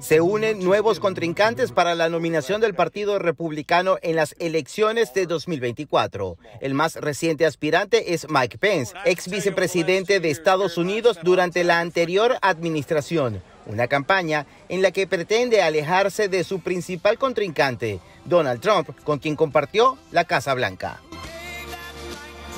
Se unen nuevos contrincantes para la nominación del Partido Republicano en las elecciones de 2024. El más reciente aspirante es Mike Pence, ex vicepresidente de Estados Unidos durante la anterior administración, una campaña en la que pretende alejarse de su principal contrincante, Donald Trump, con quien compartió la Casa Blanca.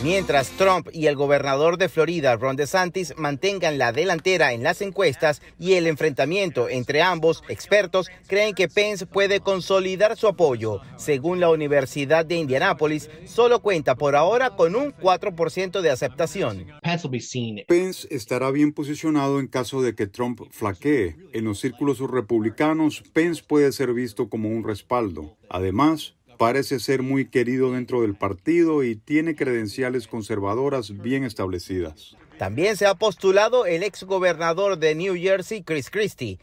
Mientras Trump y el gobernador de Florida, Ron DeSantis, mantengan la delantera en las encuestas y el enfrentamiento entre ambos, expertos creen que Pence puede consolidar su apoyo. Según la Universidad de Indianápolis, solo cuenta por ahora con un 4% de aceptación. Pence estará bien posicionado en caso de que Trump flaquee. En los círculos republicanos, Pence puede ser visto como un respaldo. Además, Parece ser muy querido dentro del partido y tiene credenciales conservadoras bien establecidas. También se ha postulado el ex gobernador de New Jersey, Chris Christie.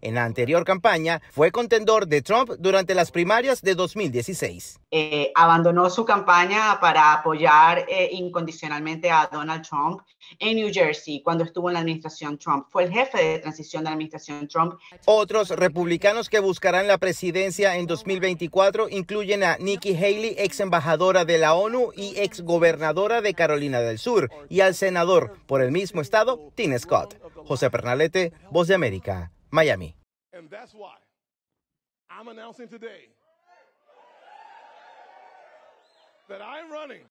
En la anterior campaña fue contendor de Trump durante las primarias de 2016. Eh, abandonó su campaña para apoyar eh, incondicionalmente a Donald Trump en New Jersey cuando estuvo en la administración Trump. Fue el jefe de transición de la administración Trump. Otros republicanos que buscarán la presidencia en 2024 incluyen a Nikki Haley, ex embajadora de la ONU y ex gobernadora de Carolina del Sur, y al senador por el mismo estado, Tim Scott. José Pernalete, Voz de América. Miami. And that's why I'm announcing today that I'm running